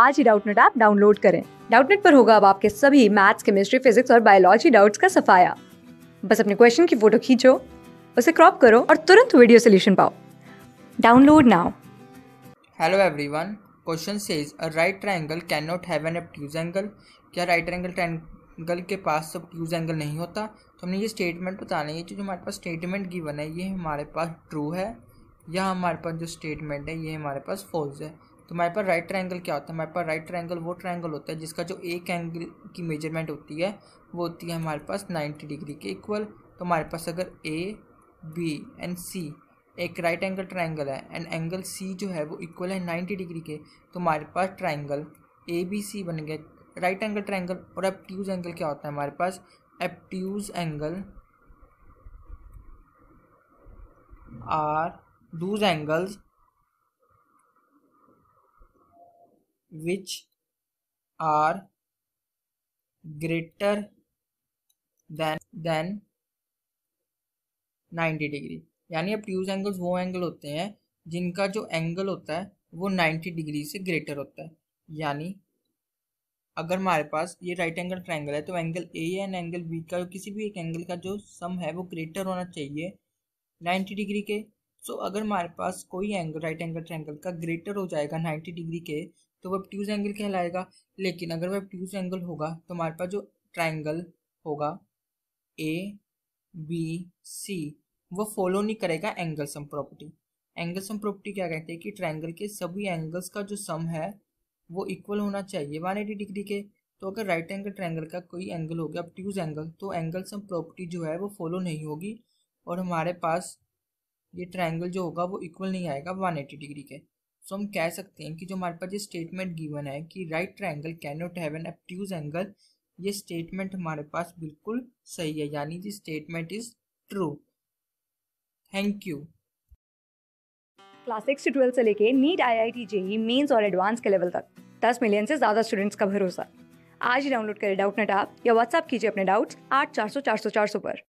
आज ही Doubtnut app download करें डाउटनेट पर होगा अब आपके सभी मैथ्स केमिस्ट्री फिजिक्स और बायोलॉजी डाउट्स का सफाया बस अपने क्वेश्चन की फोटो खींचो उसे क्रॉप करो और तुरंत वीडियो सोल्यूशन पाओ download now hello everyone question says a right triangle can not have an obtuse angle क्या राइट ट्राइंगल ट्राइंगल के पास सब ट्यूज एंगल नहीं होता तो हमने ये स्टेटमेंट बताना है जो हमारे पास स्टेटमेंट गिवन है ये हमारे पास ट्रू है या हमारे पास जो स्टेटमेंट है ये हमारे पास फॉल्स है तो हमारे पास राइट ट्राइंगल क्या होता है हमारे पास राइट ट्राइंगल वो ट्राइंगल होता है जिसका जो एक एंगल की मेजरमेंट होती है वो होती है हमारे पास नाइन्टी डिग्री के इक्वल तो हमारे पास अगर ए बी एंड सी एक राइट एंगल ट्राइंगल है एंड एंगल सी जो है वो इक्वल है नाइन्टी डिग्री के तो हमारे पास ट्राइंगल ए बी सी बन गया राइट एंगल ट्राइंगल और एप्ट्यूज एंगल क्या होता है हमारे पास obtuse angle are those angles which are greater than than 90 degree यानी ट्यूज angles वो एंगल होते हैं जिनका जो एंगल होता है वो 90 डिग्री से ग्रेटर होता है यानी अगर हमारे पास ये राइट एंगल ट्राइंगल है तो angle A and angle B का किसी भी एक एंगल का जो सम है वो ग्रेटर होना चाहिए 90 डिग्री के सो so, अगर हमारे पास कोई एंगल राइट एंगल ट्राइंगल का ग्रेटर हो जाएगा 90 डिग्री के तो वह ट्यूज एंगल कहलाएगा लेकिन अगर वह ट्यूज एंगल होगा तो हमारे पास जो ट्राइंगल होगा ए बी सी वो फॉलो नहीं करेगा angle sum property angle sum property क्या कहते हैं कि ट्राइंगल के सभी एंगल्स का जो सम है वो इक्वल होना चाहिए वन एटी डिग्री के तो अगर राइट एंगल ट्राइंगल का कोई एंगल हो गया अब ट्यूज एंगल तो एंगल सम प्रॉपर्टी जो है वो फॉलो नहीं होगी और हमारे पास ये ट्राइंगल जो होगा वो इक्वल नहीं आएगा वन एटी डिग्री के सो हम कह सकते हैं कि जो हमारे पास ये स्टेटमेंट गिवन है कि right triangle can not have an obtuse angle ये स्टेटमेंट हमारे पास बिल्कुल सही है यानी कि statement is true thank you class six से ट्वेल्थ से लेके NEET I I T JEE mains और एडवांस के लेवल तक दस मिलियन से ज़्यादा स्टूडेंट्स का भरोसा आज ही डाउनलोड करें डाउट नेट आप या व्हाट्सअप कीजिए अपने डाउट्स आठ चार सौ चार सौ चार सौ पर